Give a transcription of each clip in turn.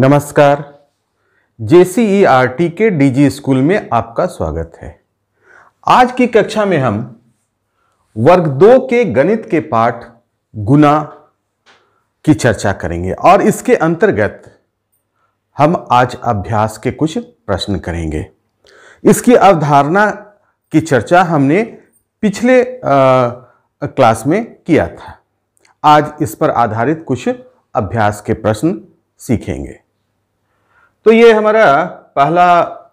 नमस्कार जे के DG school में आपका स्वागत है आज की कक्षा में हम वर्ग दो के गणित के पाठ गुना की चर्चा करेंगे और इसके अंतर्गत हम आज अभ्यास के कुछ प्रश्न करेंगे इसकी अवधारणा की चर्चा हमने पिछले आ, क्लास में किया था आज इस पर आधारित कुछ अभ्यास के प्रश्न सीखेंगे तो ये हमारा पहला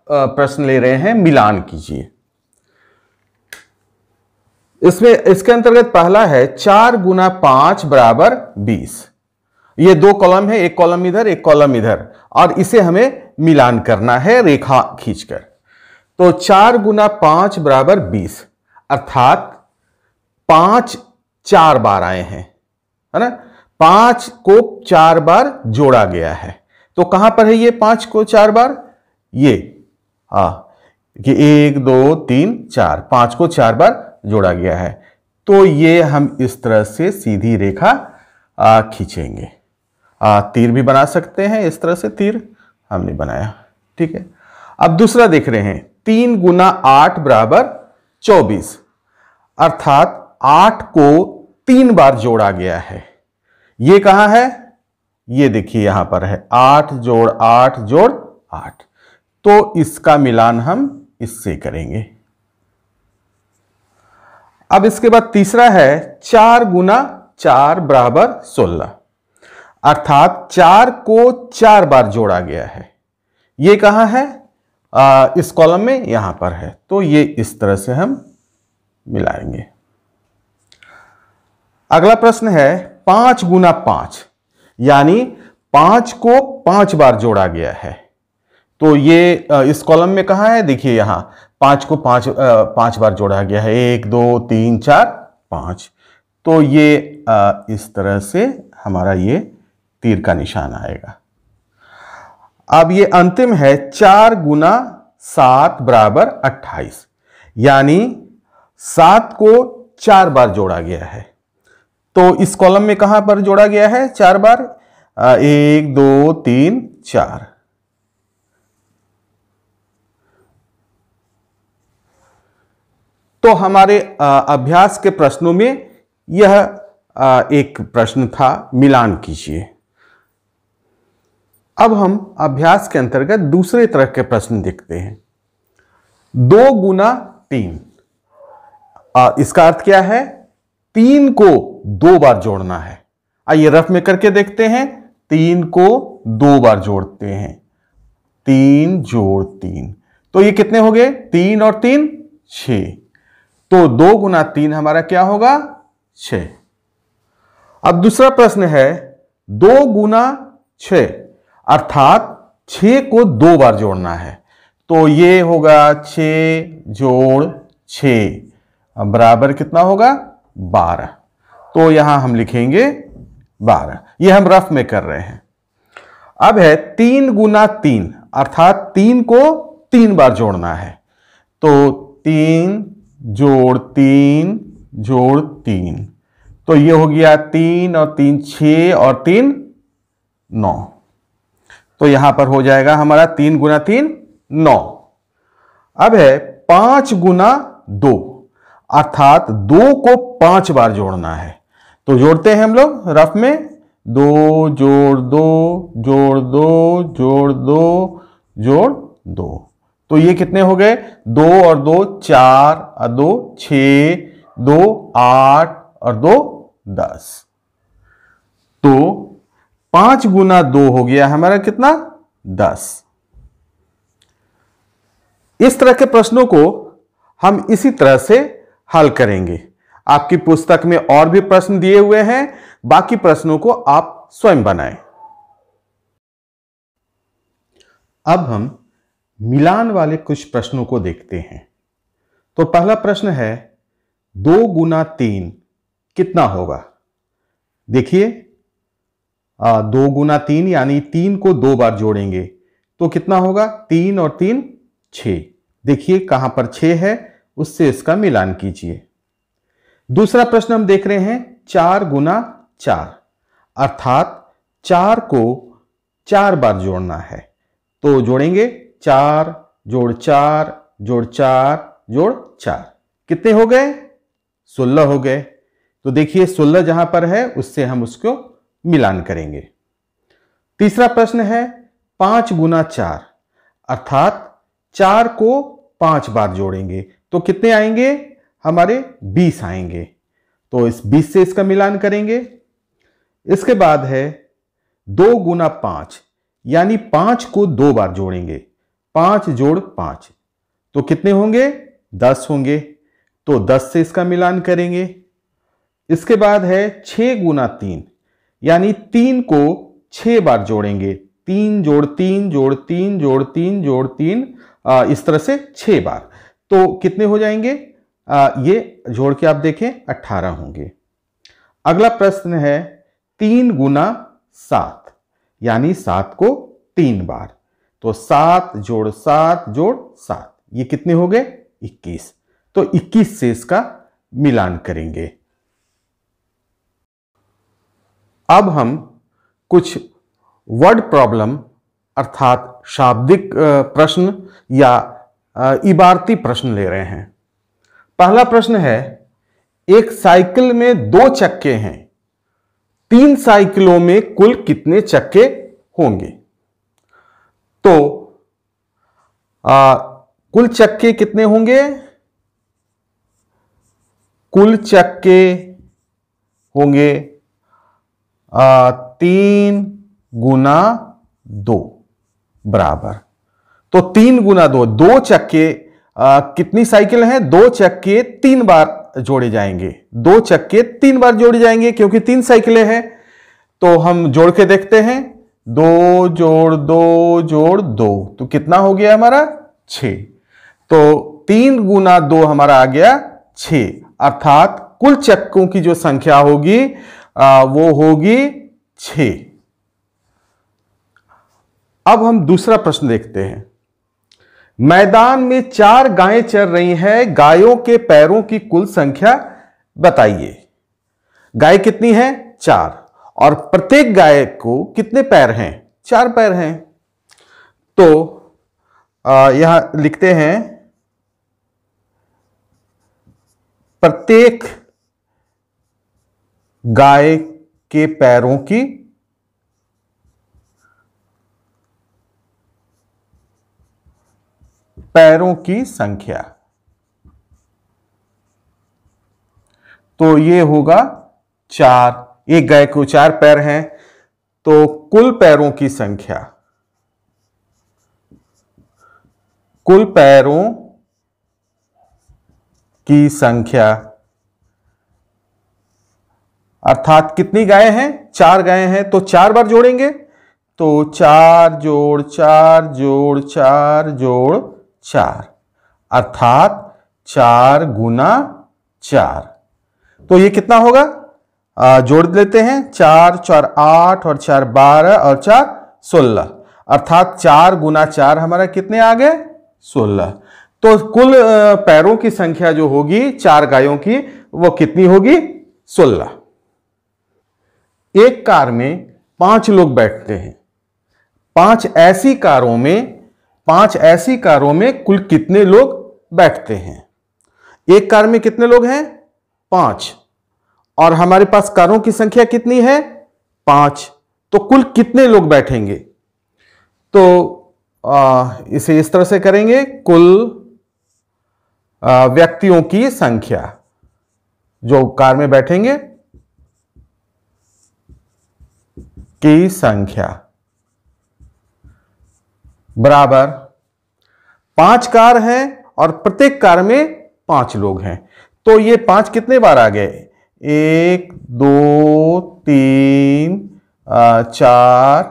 प्रश्न ले रहे हैं मिलान कीजिए इसमें इसके अंतर्गत पहला है चार गुना पांच बराबर बीस ये दो कॉलम है एक कॉलम इधर एक कॉलम इधर और इसे हमें मिलान करना है रेखा खींचकर तो चार गुना पांच बराबर बीस अर्थात पांच चार बार आए हैं है ना पांच को चार बार जोड़ा गया है तो कहां पर है ये पांच को चार बार ये हा कि एक दो तीन चार पांच को चार बार जोड़ा गया है तो ये हम इस तरह से सीधी रेखा खींचेंगे तीर भी बना सकते हैं इस तरह से तीर हमने बनाया ठीक है अब दूसरा देख रहे हैं तीन गुना आठ बराबर चौबीस अर्थात आठ को तीन बार जोड़ा गया है ये कहां है ये देखिए यहां पर है आठ जोड़ आठ जोड़ आठ तो इसका मिलान हम इससे करेंगे अब इसके बाद तीसरा है चार गुना चार बराबर सोलह अर्थात चार को चार बार जोड़ा गया है ये कहां है आ, इस कॉलम में यहां पर है तो ये इस तरह से हम मिलाएंगे अगला प्रश्न है पांच गुना पांच यानी पांच को पांच बार जोड़ा गया है तो ये इस कॉलम में कहा है देखिए यहां पांच को पांच पांच बार जोड़ा गया है एक दो तीन चार पांच तो ये इस तरह से हमारा ये तीर का निशान आएगा अब ये अंतिम है चार गुना सात बराबर अट्ठाईस यानी सात को चार बार जोड़ा गया है तो इस कॉलम में कहां पर जोड़ा गया है चार बार एक दो तीन चार तो हमारे अभ्यास के प्रश्नों में यह एक प्रश्न था मिलान कीजिए अब हम अभ्यास के अंतर्गत दूसरे तरह के प्रश्न देखते हैं दो गुना तीन इसका अर्थ क्या है तीन को दो बार जोड़ना है आइए रफ में करके देखते हैं तीन को दो बार जोड़ते हैं तीन जोड़ तीन तो ये कितने हो गए तीन और तीन छ तो दो गुना तीन हमारा क्या होगा छ अब दूसरा प्रश्न है दो गुना छ अर्थात छ को दो बार जोड़ना है तो ये होगा छ जोड़ छ बराबर कितना होगा बारह तो यहां हम लिखेंगे बारह ये हम रफ में कर रहे हैं अब है तीन गुना तीन अर्थात तीन को तीन बार जोड़ना है तो तीन जोड़ तीन जोड़ तीन तो ये हो गया तीन और तीन छ और तीन नौ तो यहां पर हो जाएगा हमारा तीन गुना तीन नौ अब है पांच गुना दो अर्थात दो को पांच बार जोड़ना है तो जोड़ते हैं हम लोग रफ में दो जोड़ दो जोड़ दो जोड़ दो जोड़ दो तो ये कितने हो गए दो और दो चार और दो छ दो आठ और दो दस तो पांच गुना दो हो गया हमारा कितना दस इस तरह के प्रश्नों को हम इसी तरह से हल करेंगे आपकी पुस्तक में और भी प्रश्न दिए हुए हैं बाकी प्रश्नों को आप स्वयं बनाएं अब हम मिलान वाले कुछ प्रश्नों को देखते हैं तो पहला प्रश्न है दो गुना तीन कितना होगा देखिए दो गुना तीन यानी तीन को दो बार जोड़ेंगे तो कितना होगा तीन और तीन छ देखिए कहां पर छ है उससे इसका मिलान कीजिए दूसरा प्रश्न हम देख रहे हैं चार गुना चार अर्थात चार को चार बार जोड़ना है तो जोड़ेंगे चार जोड़ चार जोड़ चार जोड़ चार कितने हो गए सोलह हो गए तो देखिए सोलह जहां पर है उससे हम उसको मिलान करेंगे तीसरा प्रश्न है पांच गुना चार अर्थात चार को पांच बार जोड़ेंगे तो कितने आएंगे हमारे बीस आएंगे तो इस बीस से इसका मिलान करेंगे इसके बाद है दो गुना पांच यानी पांच को दो बार जोड़ेंगे पांच जोड़ पांच तो कितने होंगे दस होंगे तो दस से इसका मिलान करेंगे इसके बाद है छ गुना तीन यानी तीन को छ बार जोड़ेंगे तीन जोड़ तीन जोड़ तीन जोड़ तीन जोड़ तीन इस तरह से छह बार तो कितने हो जाएंगे ये जोड़ के आप देखें अट्ठारह होंगे अगला प्रश्न है तीन गुना सात यानी सात को तीन बार तो सात जोड़ सात जोड़ सात ये कितने हो गए इक्कीस तो इक्कीस से इसका मिलान करेंगे अब हम कुछ वर्ड प्रॉब्लम अर्थात शाब्दिक प्रश्न या इबारती प्रश्न ले रहे हैं पहला प्रश्न है एक साइकिल में दो चक्के हैं तीन साइकिलों में कुल कितने चक्के होंगे तो आ, कुल चक्के कितने होंगे कुल चक्के होंगे आ, तीन गुना दो बराबर तो तीन गुना दो दो चक्के आ, कितनी साइकिल हैं दो चक्के तीन बार जोड़े जाएंगे दो चक्के तीन बार जोड़े जाएंगे क्योंकि तीन साइकिलें हैं तो हम जोड़ के देखते हैं दो जोड़ दो जोड़ दो तो कितना हो गया हमारा छ तो तीन गुना दो हमारा आ गया छ अर्थात कुल चक्कों की जो संख्या होगी वो होगी छ अब हम दूसरा प्रश्न देखते हैं मैदान में चार गायें चर रही हैं गायों के पैरों की कुल संख्या बताइए गाय कितनी है चार और प्रत्येक गाय को कितने पैर हैं चार पैर हैं तो यहां लिखते हैं प्रत्येक गाय के पैरों की पैरों की संख्या तो ये होगा चार एक गाय को चार पैर हैं तो कुल पैरों की संख्या कुल पैरों की संख्या अर्थात कितनी गाय हैं चार गाय हैं तो चार बार जोड़ेंगे तो चार जोड़ चार जोड़ चार जोड़ चार अर्थात चार गुना चार तो ये कितना होगा जोड़ लेते हैं चार चार आठ और चार बारह और चार सोलह अर्थात चार गुना चार हमारा कितने आ गए सोलह तो कुल पैरों की संख्या जो होगी चार गायों की वो कितनी होगी सोलह एक कार में पांच लोग बैठते हैं पांच ऐसी कारों में पांच ऐसी कारों में कुल कितने लोग बैठते हैं एक कार में कितने लोग हैं पांच और हमारे पास कारों की संख्या कितनी है पांच तो कुल कितने लोग बैठेंगे तो आ, इसे इस तरह से करेंगे कुल व्यक्तियों की संख्या जो कार में बैठेंगे की संख्या बराबर पांच कार हैं और प्रत्येक कार में पांच लोग हैं तो ये पांच कितने बार आ गए एक दो तीन चार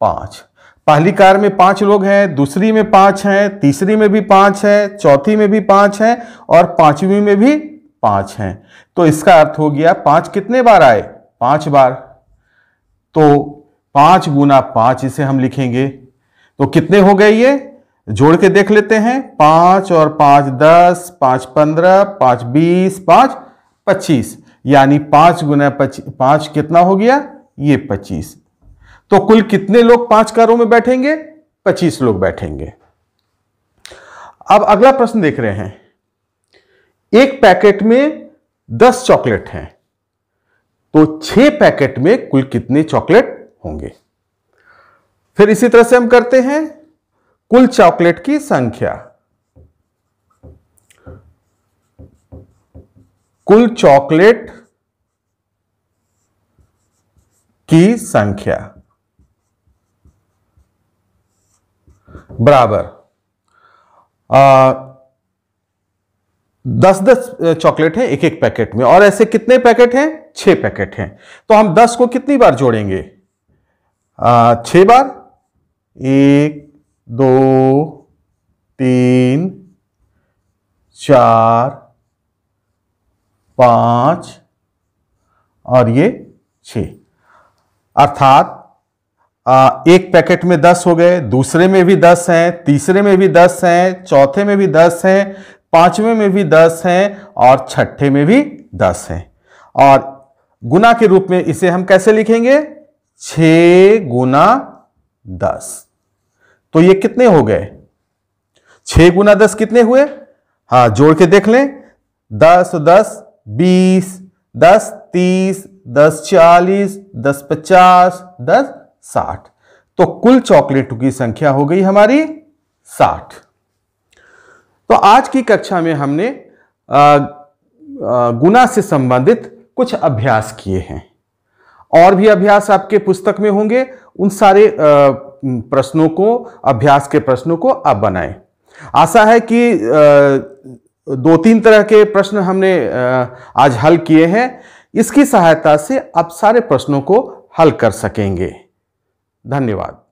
पांच पहली कार में पांच लोग हैं दूसरी में पांच हैं तीसरी में भी पांच हैं चौथी में भी पांच हैं और पांचवी में भी पांच हैं तो इसका अर्थ हो गया पांच कितने बार आए पांच बार तो पांच गुना पांच इसे हम लिखेंगे तो कितने हो गए ये जोड़ के देख लेते हैं पांच और पांच दस पांच पंद्रह पांच बीस पांच पच्चीस यानी पांच गुना पांच कितना हो गया ये पच्चीस तो कुल कितने लोग पांच कारों में बैठेंगे पच्चीस लोग बैठेंगे अब अगला प्रश्न देख रहे हैं एक पैकेट में दस चॉकलेट हैं तो छह पैकेट में कुल कितने चॉकलेट होंगे फिर इसी तरह से हम करते हैं कुल चॉकलेट की संख्या कुल चॉकलेट की संख्या बराबर दस दस चॉकलेट है एक एक पैकेट में और ऐसे कितने पैकेट हैं छह पैकेट हैं तो हम दस को कितनी बार जोड़ेंगे छह बार एक दो तीन चार पाँच और ये छ अर्थात एक पैकेट में दस हो गए दूसरे में भी दस हैं तीसरे में भी दस हैं चौथे में भी दस हैं पांचवें में भी दस हैं और छठे में भी दस हैं और गुना के रूप में इसे हम कैसे लिखेंगे छ गुना दस तो ये कितने हो गए छह गुना दस कितने हुए हाँ जोड़ के देख लें दस दस बीस दस तीस दस चालीस दस पचास दस साठ तो कुल चॉकलेटों की संख्या हो गई हमारी साठ तो आज की कक्षा में हमने गुना से संबंधित कुछ अभ्यास किए हैं और भी अभ्यास आपके पुस्तक में होंगे उन सारे आ, प्रश्नों को अभ्यास के प्रश्नों को आप बनाएं आशा है कि दो तीन तरह के प्रश्न हमने आज हल किए हैं इसकी सहायता से आप सारे प्रश्नों को हल कर सकेंगे धन्यवाद